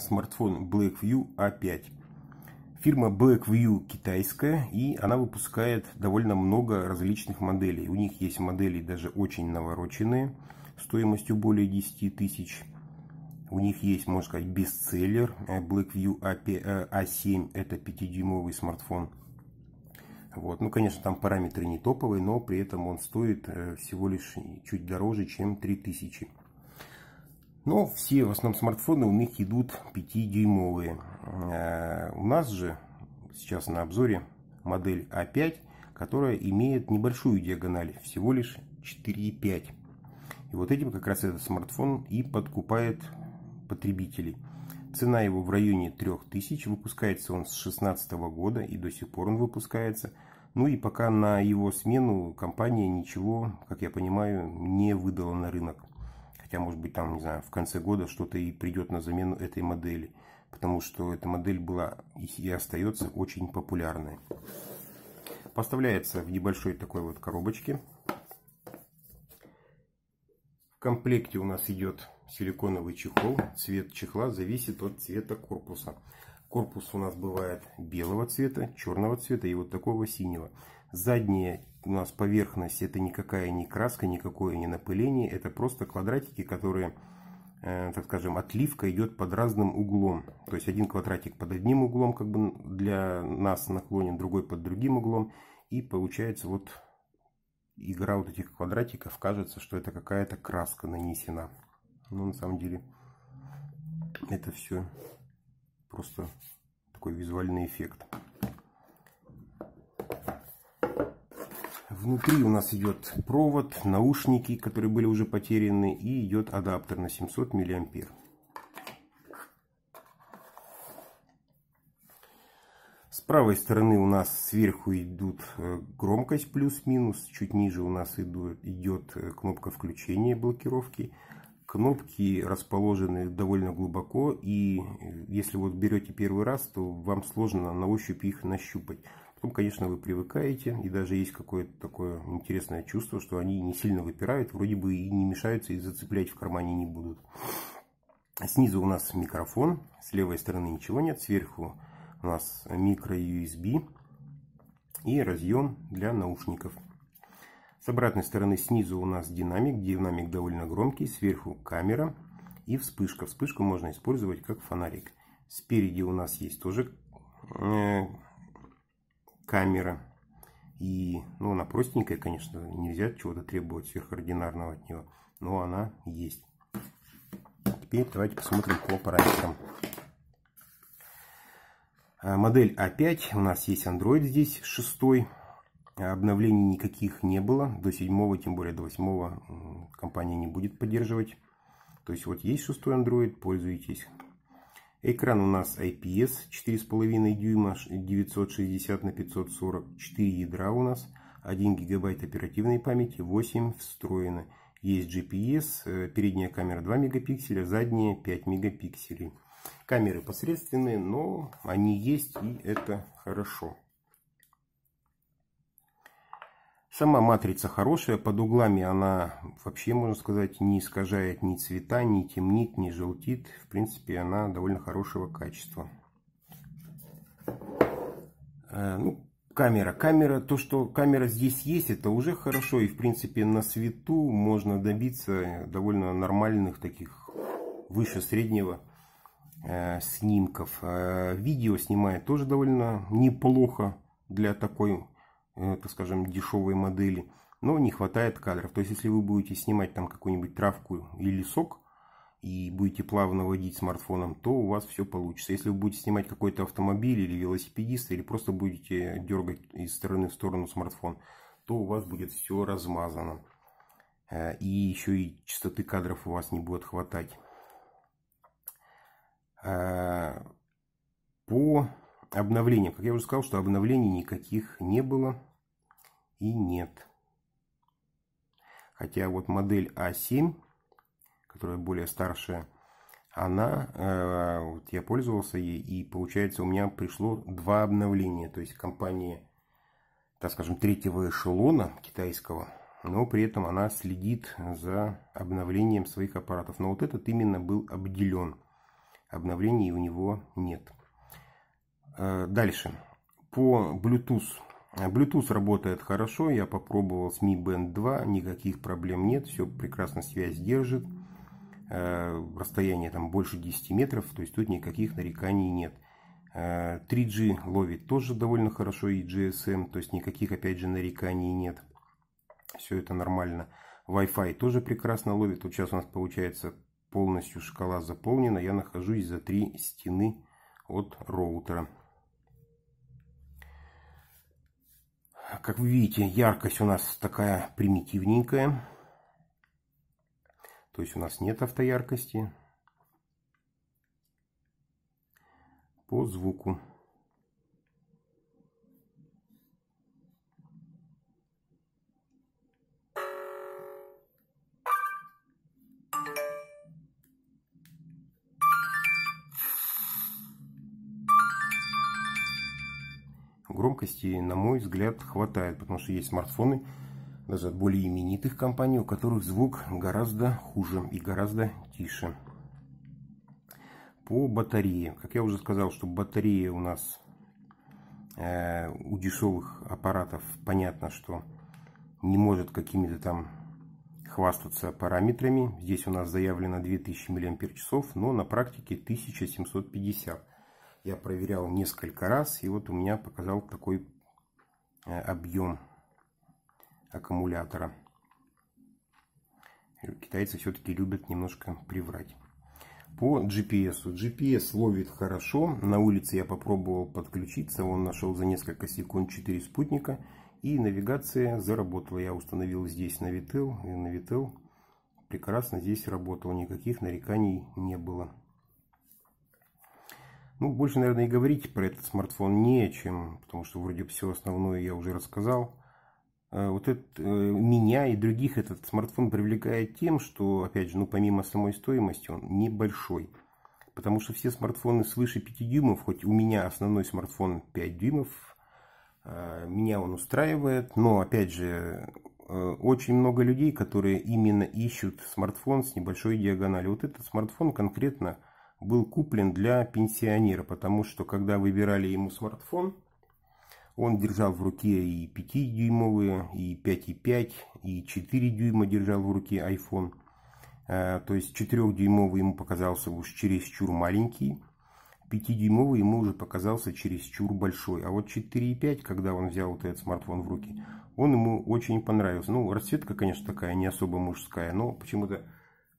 смартфон Blackview A5. Фирма Blackview китайская, и она выпускает довольно много различных моделей. У них есть модели даже очень навороченные, стоимостью более 10 тысяч. У них есть, можно сказать, бестселлер э, Blackview A7, э, а это 5-дюймовый смартфон. Вот. Ну, конечно, там параметры не топовые, но при этом он стоит э, всего лишь чуть дороже, чем 3000. Но все в основном смартфоны у них идут 5-дюймовые. Э, у нас же сейчас на обзоре модель А5, которая имеет небольшую диагональ, всего лишь 4,5. И вот этим как раз этот смартфон и подкупает потребителей. Цена его в районе 3000, выпускается он с 2016 года и до сих пор он выпускается. Ну и пока на его смену компания ничего, как я понимаю, не выдала на рынок. Хотя, может быть, там, не знаю, в конце года что-то и придет на замену этой модели. Потому что эта модель была и остается очень популярной. Поставляется в небольшой такой вот коробочке. В комплекте у нас идет силиконовый чехол. Цвет чехла зависит от цвета корпуса. Корпус у нас бывает белого цвета, черного цвета и вот такого синего. Задняя у нас поверхность это никакая не краска, никакое не напыление, это просто квадратики, которые, э, так скажем, отливка идет под разным углом. То есть один квадратик под одним углом как бы для нас наклонен, другой под другим углом. И получается вот игра вот этих квадратиков, кажется, что это какая-то краска нанесена. Но ну, на самом деле это все просто такой визуальный эффект. Внутри у нас идет провод, наушники, которые были уже потеряны, и идет адаптер на 700 миллиампер. С правой стороны у нас сверху идут э, громкость плюс-минус, чуть ниже у нас идут, идет э, кнопка включения блокировки. Кнопки расположены довольно глубоко, и э, если вот берете первый раз, то вам сложно на ощупь их нащупать. Потом, конечно, вы привыкаете, и даже есть какое-то такое интересное чувство, что они не сильно выпирают, вроде бы и не мешаются, и зацеплять в кармане не будут. Снизу у нас микрофон, с левой стороны ничего нет, сверху у нас микро-USB и разъем для наушников. С обратной стороны снизу у нас динамик, динамик довольно громкий, сверху камера и вспышка. Вспышку можно использовать как фонарик. Спереди у нас есть тоже э, камера. И, ну, она простенькая, конечно, нельзя чего-то требовать сверхординарного от нее, но она есть. Теперь давайте посмотрим по параметрам. А, модель А5, у нас есть Android здесь, 6 обновлений никаких не было, до 7 тем более до 8 компания не будет поддерживать. То есть вот есть 6 Android, пользуйтесь. Экран у нас IPS 4,5 дюйма 960 на 540, 4 ядра у нас, 1 гигабайт оперативной памяти, 8 встроено. Есть GPS, э, передняя камера 2 мегапикселя, задняя 5 мегапикселей. Камеры посредственные, но они есть и это хорошо. Сама матрица хорошая, под углами она вообще, можно сказать, не искажает ни цвета, ни темнит, ни желтит. В принципе, она довольно хорошего качества. Э, ну, камера. Камера, то, что камера здесь есть, это уже хорошо. И, в принципе, на свету можно добиться довольно нормальных таких выше среднего э, снимков. Э, видео снимает тоже довольно неплохо для такой Э, так скажем, дешевые модели, но не хватает кадров. То есть, если вы будете снимать там какую-нибудь травку или сок, и будете плавно водить смартфоном, то у вас все получится. Если вы будете снимать какой-то автомобиль или велосипедиста, или просто будете дергать из стороны в сторону смартфон, то у вас будет все размазано. Э, и еще и частоты кадров у вас не будет хватать. Э, по обновлениям. Как я уже сказал, что обновлений никаких не было и нет. Хотя вот модель А7, которая более старшая, она, э, вот я пользовался ей, и получается у меня пришло два обновления. То есть компания, так скажем, третьего эшелона китайского, но при этом она следит за обновлением своих аппаратов. Но вот этот именно был обделен. Обновлений у него нет. Э, дальше. По Bluetooth Bluetooth работает хорошо, я попробовал с Mi Band 2, никаких проблем нет, все прекрасно связь держит. Э, расстояние там больше 10 метров, то есть тут никаких нареканий нет. 3G э, ловит тоже довольно хорошо и GSM, эм, то есть никаких опять же нареканий нет. Все это нормально. Wi-Fi тоже прекрасно ловит. Вот сейчас у нас получается полностью шкала заполнена. Я нахожусь за три стены от роутера. Как вы видите, яркость у нас такая примитивненькая. То есть у нас нет автояркости. По звуку. Громкости, на мой взгляд, хватает, потому что есть смартфоны, даже от более именитых компаний, у которых звук гораздо хуже и гораздо тише. По батарее. Как я уже сказал, что батарея у нас э, у дешевых аппаратов, понятно, что не может какими-то там хвастаться параметрами. Здесь у нас заявлено 2000 мАч, но на практике 1750 я проверял несколько раз, и вот у меня показал такой э, объем аккумулятора. Китайцы все-таки любят немножко приврать. По GPS. GPS ловит хорошо. На улице я попробовал подключиться. Он нашел за несколько секунд 4 спутника. И навигация заработала. Я установил здесь на Navitel. И на Navitel прекрасно здесь работал. Никаких нареканий не было. Ну, больше, наверное, и говорить про этот смартфон не чем, потому что вроде все основное я уже рассказал. Э, вот это, э, меня и других этот смартфон привлекает тем, что, опять же, ну, помимо самой стоимости, он небольшой. Потому что все смартфоны свыше 5 дюймов, хоть у меня основной смартфон 5 дюймов, э, меня он устраивает, но, опять же, очень много людей, которые именно ищут смартфон с небольшой диагональю. Вот этот смартфон конкретно был куплен для пенсионера, потому что когда выбирали ему смартфон, он держал в руке и 5-дюймовые, и 5,5, и 4 дюйма держал в руке iPhone. Э, то есть 4-дюймовый ему показался уж чересчур маленький, 5-дюймовый ему уже показался чересчур большой. А вот 4,5, когда он взял вот этот смартфон в руки, он ему очень понравился. Ну, расцветка, конечно, такая не особо мужская, но почему-то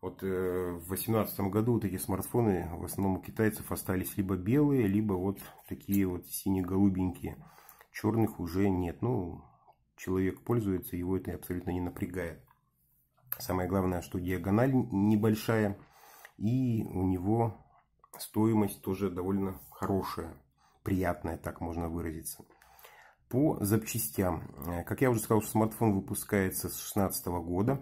вот э, в 2018 году вот эти смартфоны в основном у китайцев остались либо белые, либо вот такие вот сине-голубенькие. Черных уже нет. Ну, человек пользуется, его это абсолютно не напрягает. Самое главное, что диагональ небольшая. И у него стоимость тоже довольно хорошая. Приятная, так можно выразиться. По запчастям. Э, как я уже сказал, смартфон выпускается с 2016 года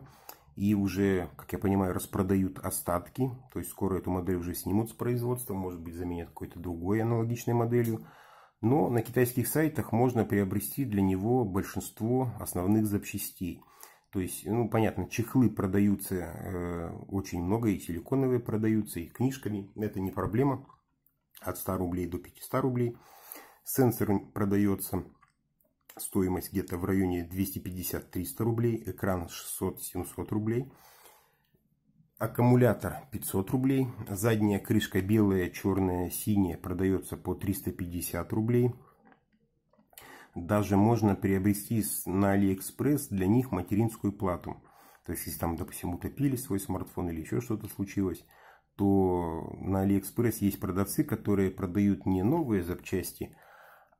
и уже, как я понимаю, распродают остатки. То есть скоро эту модель уже снимут с производства, может быть заменят какой-то другой аналогичной моделью. Но на китайских сайтах можно приобрести для него большинство основных запчастей. То есть, ну понятно, чехлы продаются э, очень много, и силиконовые продаются, и книжками. Это не проблема. От 100 рублей до 500 рублей. Сенсор продается стоимость где-то в районе 250-300 рублей, экран 600-700 рублей, аккумулятор 500 рублей, задняя крышка белая, черная, синяя продается по 350 рублей. Даже можно приобрести на Алиэкспресс для них материнскую плату. То есть, если там, допустим, утопили свой смартфон или еще что-то случилось, то на Алиэкспресс есть продавцы, которые продают не новые запчасти,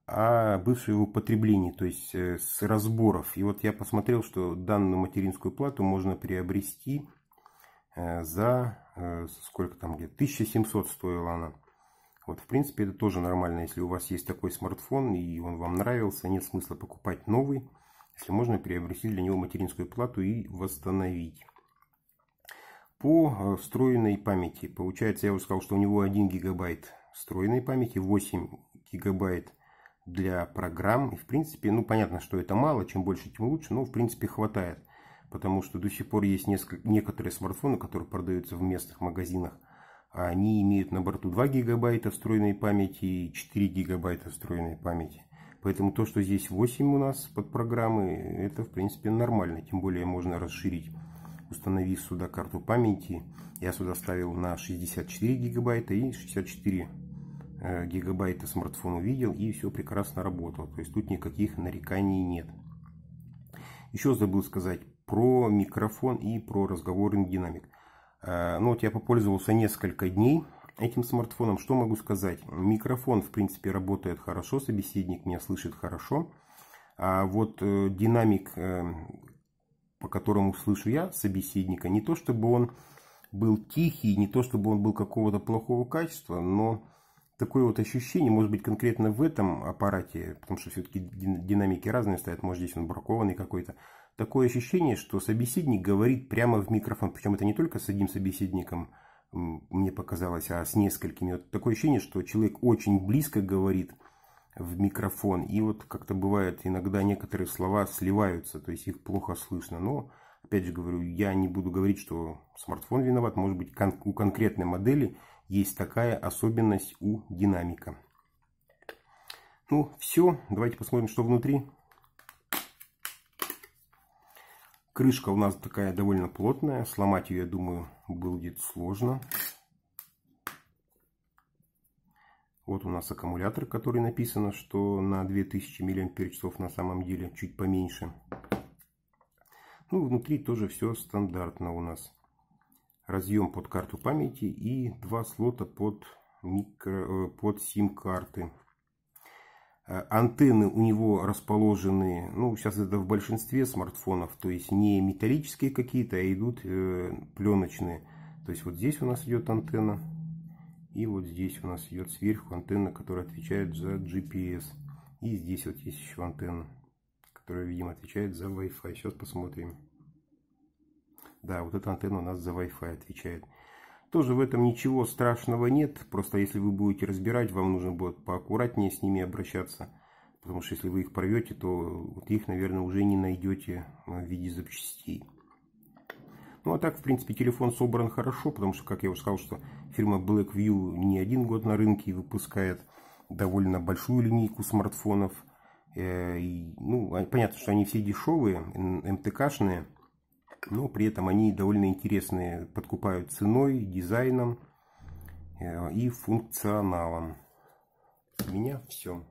а о его употреблении, то есть э, с разборов. И вот я посмотрел, что данную материнскую плату можно приобрести э, за э, сколько там где 1700 стоила она. Вот, в принципе, это тоже нормально, если у вас есть такой смартфон и он вам нравился, нет смысла покупать новый, если можно приобрести для него материнскую плату и восстановить. По встроенной памяти, получается, я уже сказал, что у него 1 гигабайт встроенной памяти, 8 гигабайт для программ. И, в принципе, ну, понятно, что это мало, чем больше, тем лучше, но, в принципе, хватает. Потому что до сих пор есть несколько, некоторые смартфоны, которые продаются в местных магазинах. Они имеют на борту 2 гигабайта встроенной памяти и 4 гигабайта встроенной памяти. Поэтому то, что здесь 8 у нас под программы, это, в принципе, нормально. Тем более можно расширить, установив сюда карту памяти. Я сюда ставил на 64 гигабайта и 64 Э, гигабайта смартфон увидел и все прекрасно работало. То есть тут никаких нареканий нет. Еще забыл сказать про микрофон и про разговорный динамик. Э, ну, вот я попользовался несколько дней этим смартфоном. Что могу сказать? Микрофон, в принципе, работает хорошо, собеседник меня слышит хорошо. А вот э, динамик, э, по которому слышу я собеседника, не то чтобы он был тихий, не то чтобы он был какого-то плохого качества, но такое вот ощущение, может быть, конкретно в этом аппарате, потому что все-таки динамики разные стоят, может, здесь он бракованный какой-то, такое ощущение, что собеседник говорит прямо в микрофон, причем это не только с одним собеседником, мне показалось, а с несколькими. Вот такое ощущение, что человек очень близко говорит в микрофон, и вот как-то бывает, иногда некоторые слова сливаются, то есть их плохо слышно, но Опять же говорю, я не буду говорить, что смартфон виноват. Может быть, кон у конкретной модели есть такая особенность у динамика. Ну, все. Давайте посмотрим, что внутри. Крышка у нас такая довольно плотная. Сломать ее, я думаю, будет сложно. Вот у нас аккумулятор, который написано, что на 2000 мАч на самом деле чуть поменьше. Ну, внутри тоже все стандартно у нас. Разъем под карту памяти и два слота под, э, под сим-карты. Э, антенны у него расположены, ну, сейчас это в большинстве смартфонов, то есть не металлические какие-то, а идут э, пленочные. То есть вот здесь у нас идет антенна, и вот здесь у нас идет сверху антенна, которая отвечает за GPS. И здесь вот есть еще антенна которая, видимо, отвечает за Wi-Fi. Сейчас посмотрим. Да, вот эта антенна у нас за Wi-Fi отвечает. Тоже в этом ничего страшного нет. Просто если вы будете разбирать, вам нужно будет поаккуратнее с ними обращаться. Потому что если вы их порвете, то вот их, наверное, уже не найдете а, в виде запчастей. Ну а так, в принципе, телефон собран хорошо, потому что, как я уже сказал, что фирма Blackview не один год на рынке и выпускает довольно большую линейку смартфонов. Э, ну, понятно, что они все дешевые, МТКшные, но при этом они довольно интересные, подкупают ценой, дизайном э, и функционалом. У меня все.